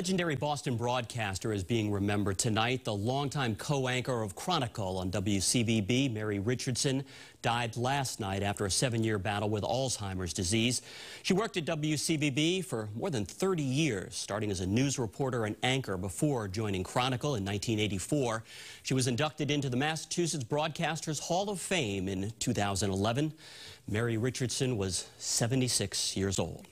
legendary Boston broadcaster is being remembered tonight. The longtime co-anchor of Chronicle on WCBB, Mary Richardson, died last night after a seven-year battle with Alzheimer's disease. She worked at WCBB for more than 30 years, starting as a news reporter and anchor before joining Chronicle in 1984. She was inducted into the Massachusetts Broadcasters Hall of Fame in 2011. Mary Richardson was 76 years old.